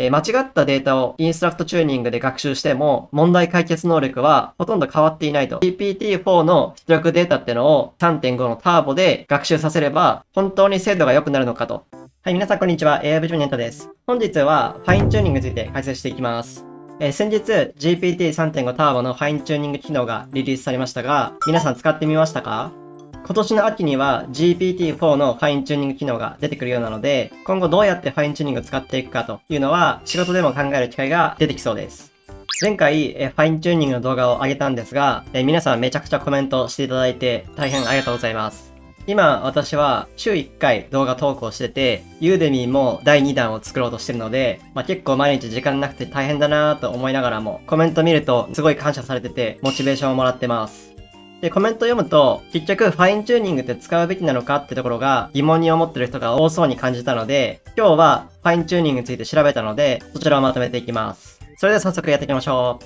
え間違ったデータをインストラクトチューニングで学習しても問題解決能力はほとんど変わっていないと。GPT-4 の出力データってのを3.5のターボで学習させれば本当に精度が良くなるのかと。はい、皆さんこんにちは。AI ビジョネットです。本日はファインチューニングについて解説していきます。えー、先日 GPT3.5 ターボのファインチューニング機能がリリースされましたが、皆さん使ってみましたか今年の秋には GPT-4 のファインチューニング機能が出てくるようなので、今後どうやってファインチューニングを使っていくかというのは、仕事でも考える機会が出てきそうです。前回、えファインチューニングの動画を上げたんですが、え皆さんめちゃくちゃコメントしていただいて大変ありがとうございます。今私は週1回動画投稿してて、ユーデミーも第2弾を作ろうとしてるので、まあ、結構毎日時間なくて大変だなぁと思いながらも、コメント見るとすごい感謝されてて、モチベーションをもらってます。で、コメント読むと、結局、ファインチューニングって使うべきなのかってところが疑問に思ってる人が多そうに感じたので、今日はファインチューニングについて調べたので、そちらをまとめていきます。それでは早速やっていきましょう。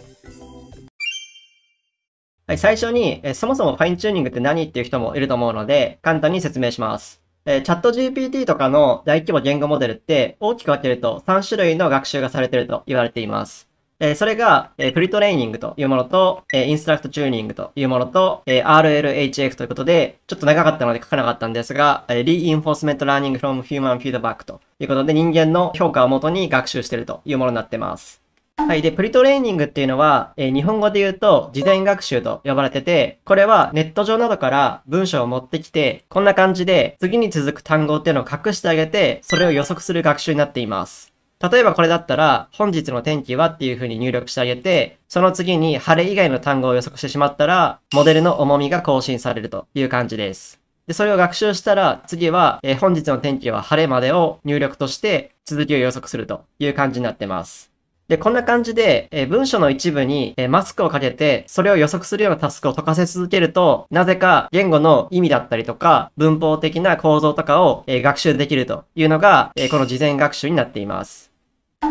はい、最初に、えそもそもファインチューニングって何っていう人もいると思うので、簡単に説明します。えチャット GPT とかの大規模言語モデルって大きく分けると3種類の学習がされてると言われています。えそれが、えプリトレーニングというものと、えインストラクトチューニングというものと、え RLHF ということで、ちょっと長かったので書かなかったんですが、え Reinforcement Learning from Human Feedback ということで、人間の評価をもとに学習しているというものになってます。はい。で、プリトレーニングっていうのは、え日本語で言うと、事前学習と呼ばれてて、これはネット上などから文章を持ってきて、こんな感じで、次に続く単語っていうのを隠してあげて、それを予測する学習になっています。例えばこれだったら、本日の天気はっていう風に入力してあげて、その次に晴れ以外の単語を予測してしまったら、モデルの重みが更新されるという感じです。で、それを学習したら、次は、えー、本日の天気は晴れまでを入力として、続きを予測するという感じになってます。で、こんな感じで、えー、文章の一部に、えー、マスクをかけて、それを予測するようなタスクを解かせ続けると、なぜか言語の意味だったりとか、文法的な構造とかを、え学習できるというのが、えこの事前学習になっています。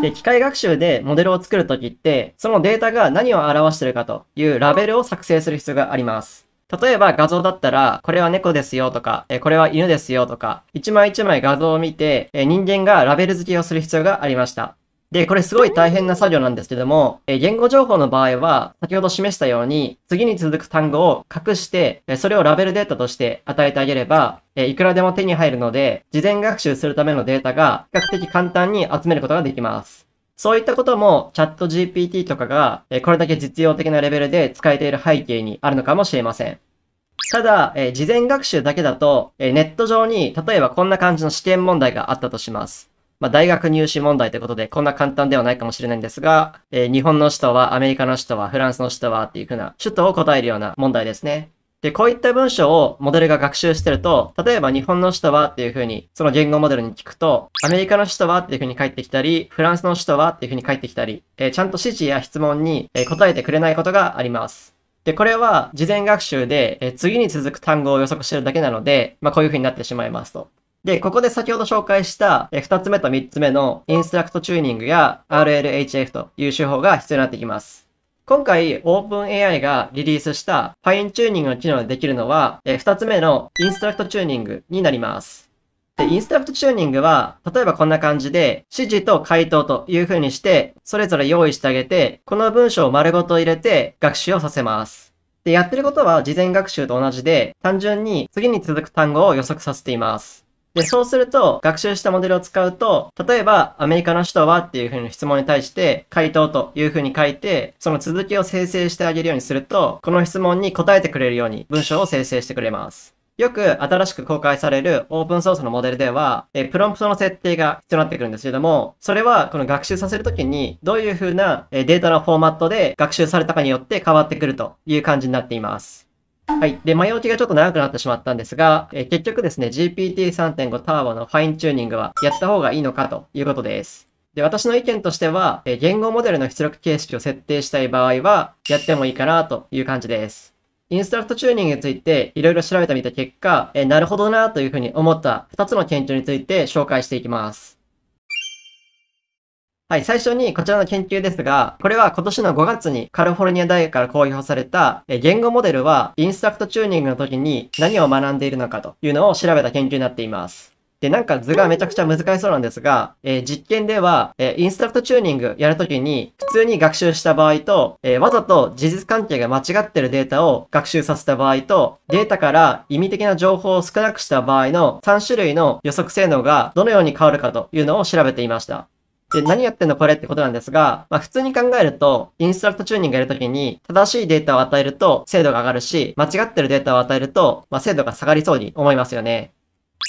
で、機械学習でモデルを作るときって、そのデータが何を表してるかというラベルを作成する必要があります。例えば画像だったら、これは猫ですよとか、えこれは犬ですよとか、一枚一枚画像を見て、え人間がラベル付けをする必要がありました。で、これすごい大変な作業なんですけども、え言語情報の場合は、先ほど示したように、次に続く単語を隠して、それをラベルデータとして与えてあげれば、えいくらでも手に入るので、事前学習するためのデータが比較的簡単に集めることができます。そういったことも、チャット GPT とかが、えこれだけ実用的なレベルで使えている背景にあるのかもしれません。ただ、え事前学習だけだと、えネット上に、例えばこんな感じの試験問題があったとします。まあ、大学入試問題ということで、こんな簡単ではないかもしれないんですが、えー、日本の首都は、アメリカの首都は、フランスの首都はっていうふうな、首都を答えるような問題ですね。で、こういった文章をモデルが学習してると、例えば日本の首都はっていう風に、その言語モデルに聞くと、アメリカの首都はっていう風に返ってきたり、フランスの首都はっていう風に返ってきたり、えー、ちゃんと指示や質問に、えー、答えてくれないことがあります。で、これは事前学習で、えー、次に続く単語を予測してるだけなので、まあこういう風になってしまいますと。で、ここで先ほど紹介した2つ目と3つ目のインストラクトチューニングや RLHF という手法が必要になってきます。今回 OpenAI がリリースしたファインチューニングの機能でできるのは2つ目のインストラクトチューニングになります。で、インストラクトチューニングは、例えばこんな感じで、指示と回答という風にして、それぞれ用意してあげて、この文章を丸ごと入れて学習をさせます。で、やってることは事前学習と同じで、単純に次に続く単語を予測させています。で、そうすると、学習したモデルを使うと、例えば、アメリカの首都はっていうふうに質問に対して、回答というふうに書いて、その続きを生成してあげるようにすると、この質問に答えてくれるように文章を生成してくれます。よく新しく公開されるオープンソースのモデルでは、えプロンプトの設定が必要になってくるんですけれども、それはこの学習させるときにどういうふうなデータのフォーマットで学習されたかによって変わってくるという感じになっています。はい。で、前置きがちょっと長くなってしまったんですが、え結局ですね、GPT3.5 ターボのファインチューニングはやった方がいいのかということです。で、私の意見としては、え言語モデルの出力形式を設定したい場合は、やってもいいかなという感じです。インストラクトチューニングについていろいろ調べてみた結果、えなるほどなというふうに思った2つの研究について紹介していきます。はい、最初にこちらの研究ですが、これは今年の5月にカリフォルニア大学から公表された、え言語モデルはインストラクトチューニングの時に何を学んでいるのかというのを調べた研究になっています。で、なんか図がめちゃくちゃ難しそうなんですが、えー、実験では、えー、インストラクトチューニングやるときに、普通に学習した場合と、えー、わざと事実関係が間違ってるデータを学習させた場合と、データから意味的な情報を少なくした場合の3種類の予測性能がどのように変わるかというのを調べていました。で、何やってんのこれってことなんですが、まあ普通に考えると、インストラクトチューニングやるときに、正しいデータを与えると精度が上がるし、間違ってるデータを与えると、まあ精度が下がりそうに思いますよね。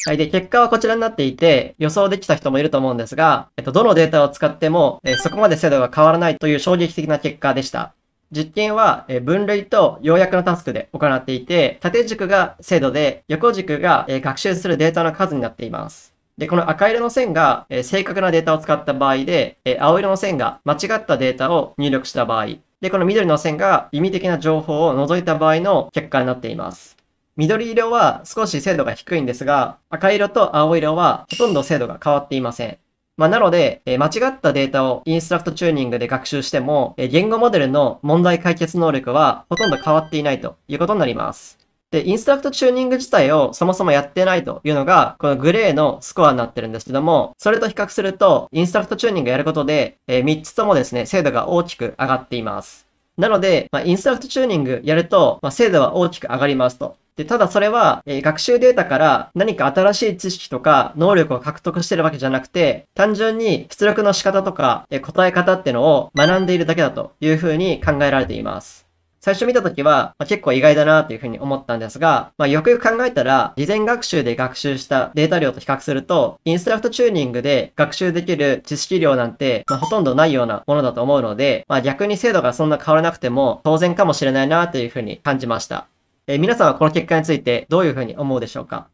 はい。で、結果はこちらになっていて、予想できた人もいると思うんですが、えっと、どのデータを使っても、えそこまで精度が変わらないという衝撃的な結果でした。実験は分類と要約のタスクで行っていて、縦軸が精度で、横軸が学習するデータの数になっています。で、この赤色の線が、え正確なデータを使った場合で、え青色の線が間違ったデータを入力した場合、で、この緑の線が意味的な情報を除いた場合の結果になっています。緑色は少し精度が低いんですが、赤色と青色はほとんど精度が変わっていません。まあ、なので、え間違ったデータをインストラクトチューニングで学習しても、え言語モデルの問題解決能力はほとんど変わっていないということになります。で、インストラクトチューニング自体をそもそもやってないというのが、このグレーのスコアになってるんですけども、それと比較すると、インストラクトチューニングやることで、えー、3つともですね、精度が大きく上がっています。なので、まあ、インストラクトチューニングやると、まあ、精度は大きく上がりますと。で、ただそれは、えー、学習データから何か新しい知識とか能力を獲得してるわけじゃなくて、単純に出力の仕方とか、えー、答え方ってのを学んでいるだけだというふうに考えられています。最初見た時は、まあ、結構意外だなというふうに思ったんですが、まあ、よくよく考えたら、事前学習で学習したデータ量と比較すると、インストラクトチューニングで学習できる知識量なんて、まあ、ほとんどないようなものだと思うので、まあ、逆に精度がそんな変わらなくても当然かもしれないなというふうに感じました。えー、皆さんはこの結果についてどういうふうに思うでしょうか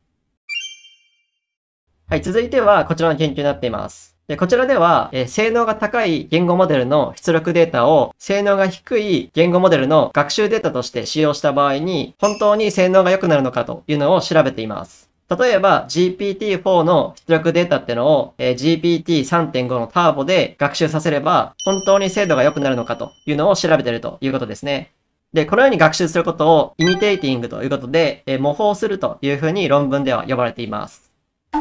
はい、続いてはこちらの研究になっています。で、こちらでは、え性能が高い言語モデルの出力データを、性能が低い言語モデルの学習データとして使用した場合に、本当に性能が良くなるのかというのを調べています。例えば GPT-4 の出力データってのを、え GPT3.5 のターボで学習させれば本当に精度が良くなるのかというのを調べているということですね。で、このように学習することをイミテイティングということで、え模倣するというふうに論文では呼ばれています。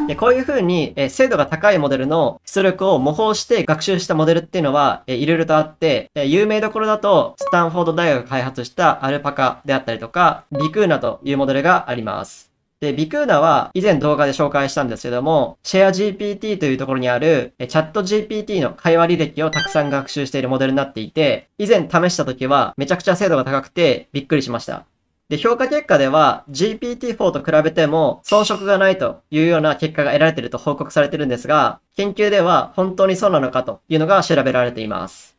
でこういうふうに、え精度が高いモデルの出力を模倣して学習したモデルっていうのは、えー、いろいろとあって、え有名どころだと、スタンフォード大学が開発したアルパカであったりとか、ビクーナというモデルがあります。で、ビクーナは以前動画で紹介したんですけども、シェア GPT というところにあるチャット GPT の会話履歴をたくさん学習しているモデルになっていて、以前試した時はめちゃくちゃ精度が高くてびっくりしました。で、評価結果では GPT-4 と比べても遜色がないというような結果が得られていると報告されてるんですが、研究では本当にそうなのかというのが調べられています。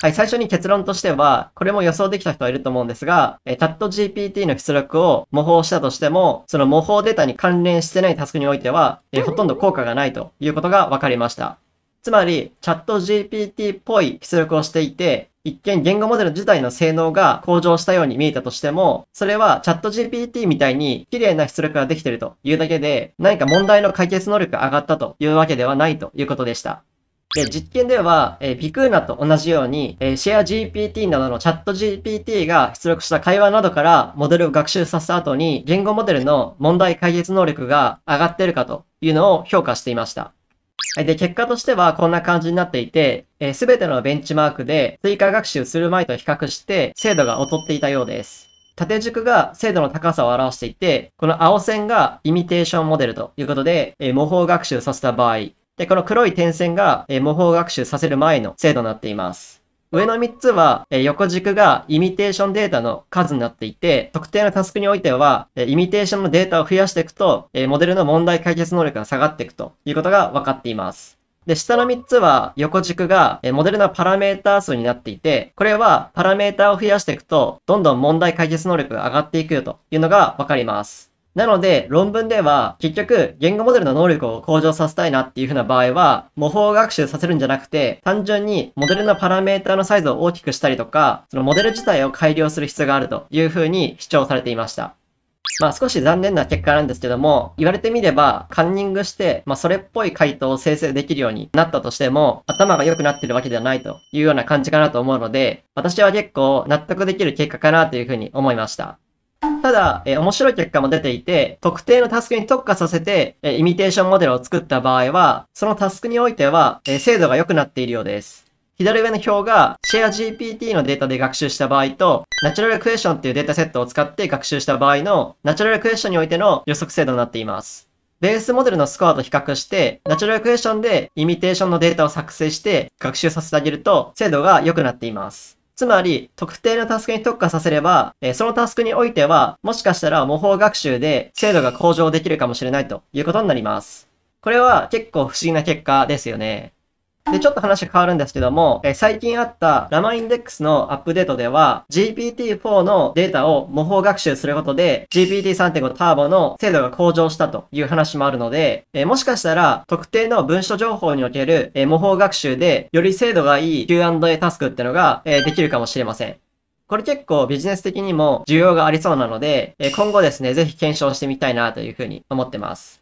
はい、最初に結論としては、これも予想できた人はいると思うんですが、えチャット GPT の出力を模倣したとしても、その模倣データに関連してないタスクにおいては、えほとんど効果がないということが分かりました。つまり、チャット GPT っぽい出力をしていて、一見言語モデル自体の性能が向上したように見えたとしても、それはチャット GPT みたいに綺麗な出力ができてるというだけで、何か問題の解決能力が上がったというわけではないということでした。で、実験では、えー、ビクーナと同じように、えー、シェア GPT などのチャット GPT が出力した会話などからモデルを学習させた後に、言語モデルの問題解決能力が上がってるかというのを評価していました。で、結果としてはこんな感じになっていて、す、えー、べ、てのベンチマークで追加学習する前と比較して精度が劣っていたようです。縦軸が精度の高さを表していて、この青線がイミテーションモデルということで、えー、模倣学習させた場合、で、この黒い点線が、えー、模倣学習させる前の精度になっています。上の3つは、え横軸がイミテーションデータの数になっていて、特定のタスクにおいては、えイミテーションのデータを増やしていくと、えモデルの問題解決能力が下がっていくということが分かっています。で、下の3つは横軸が、えモデルのパラメータ数になっていて、これはパラメータを増やしていくと、どんどん問題解決能力が上がっていくよというのが分かります。なので、論文では、結局、言語モデルの能力を向上させたいなっていう風な場合は、模倣学習させるんじゃなくて、単純にモデルのパラメータのサイズを大きくしたりとか、そのモデル自体を改良する必要があるという風に主張されていました。まあ少し残念な結果なんですけども、言われてみればカンニングして、まあそれっぽい回答を生成できるようになったとしても、頭が良くなってるわけではないというような感じかなと思うので、私は結構納得できる結果かなというふうに思いました。ただ、え面白い結果も出ていて、特定のタスクに特化させて、えイミテーションモデルを作った場合は、そのタスクにおいては、え精度が良くなっているようです。左上の表が、シェア GPT のデータで学習した場合と、ナチュラルクエスチョンっていうデータセットを使って学習した場合の、ナチュラルクエスチョンにおいての予測精度になっています。ベースモデルのスコアと比較して、ナチュラルクエスチョンでイミテーションのデータを作成して学習させてあげると精度が良くなっています。つまり、特定のタスクに特化させれば、えそのタスクにおいては、もしかしたら模倣学習で精度が向上できるかもしれないということになります。これは結構不思議な結果ですよね。で、ちょっと話変わるんですけども、え最近あったラマインデックスのアップデートでは、GPT-4 のデータを模倣学習することで、GPT3.5 ターボの精度が向上したという話もあるので、えもしかしたら、特定の文書情報における、え模倣学習で、より精度がいい Q&A タスクってのが、えできるかもしれません。これ結構ビジネス的にも需要がありそうなので、今後ですね、ぜひ検証してみたいなというふうに思ってます。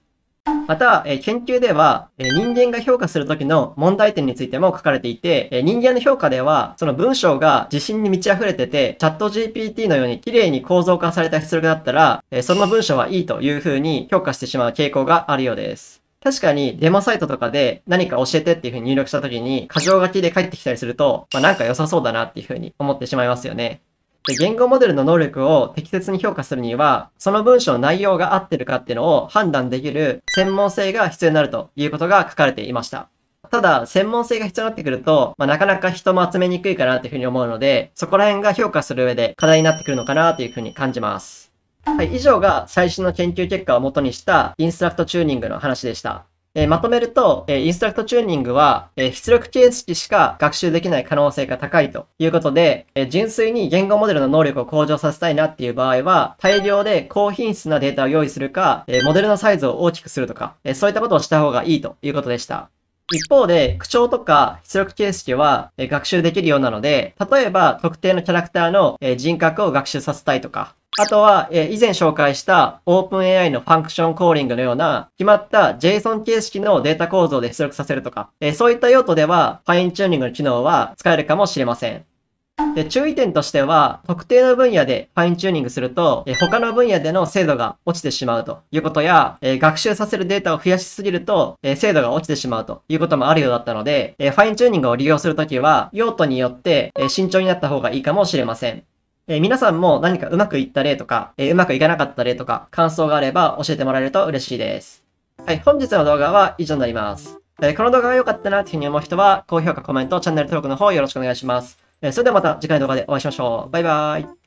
また、え研究では、え人間が評価するときの問題点についても書かれていて、え人間の評価では、その文章が自信に満ち溢れてて、チャット GPT のように綺麗に構造化された出力だったら、えその文章はいいというふうに評価してしまう傾向があるようです。確かにデモサイトとかで何か教えてっていうふうに入力した時に、箇条書きで返ってきたりすると、まあ、なんか良さそうだなっていうふうに思ってしまいますよね。で、言語モデルの能力を適切に評価するには、その文章の内容が合ってるかっていうのを判断できる専門性が必要になるということが書かれていました。ただ、専門性が必要になってくると、まあ、なかなか人も集めにくいかなというふうに思うので、そこら辺が評価する上で課題になってくるのかなというふうに感じます。はい、以上が最新の研究結果を元にしたインストラクトチューニングの話でした。えまとめると、えインストラクトチューニングは、え出力形式しか学習できない可能性が高いということで、え純粋に言語モデルの能力を向上させたいなっていう場合は、大量で高品質なデータを用意するか、えモデルのサイズを大きくするとか、えそういったことをした方がいいということでした。一方で、口調とか出力形式は学習できるようなので、例えば特定のキャラクターの人格を学習させたいとか、あとは、え以前紹介した OpenAI のファンクションコーリングのような決まった JSON 形式のデータ構造で出力させるとか、えそういった用途ではファインチューニングの機能は使えるかもしれません。で注意点としては、特定の分野でファインチューニングすると、え他の分野での精度が落ちてしまうということや、え学習させるデータを増やしすぎると、え精度が落ちてしまうということもあるようだったので、えファインチューニングを利用するときは、用途によって、え慎重になった方がいいかもしれません。えー、皆さんも何かうまくいった例とか、えー、うまくいかなかった例とか、感想があれば教えてもらえると嬉しいです。はい、本日の動画は以上になります。えー、この動画が良かったなというふうに思う人は、高評価、コメント、チャンネル登録の方よろしくお願いします。えそれではまた次回の動画でお会いしましょう。バイバーイ。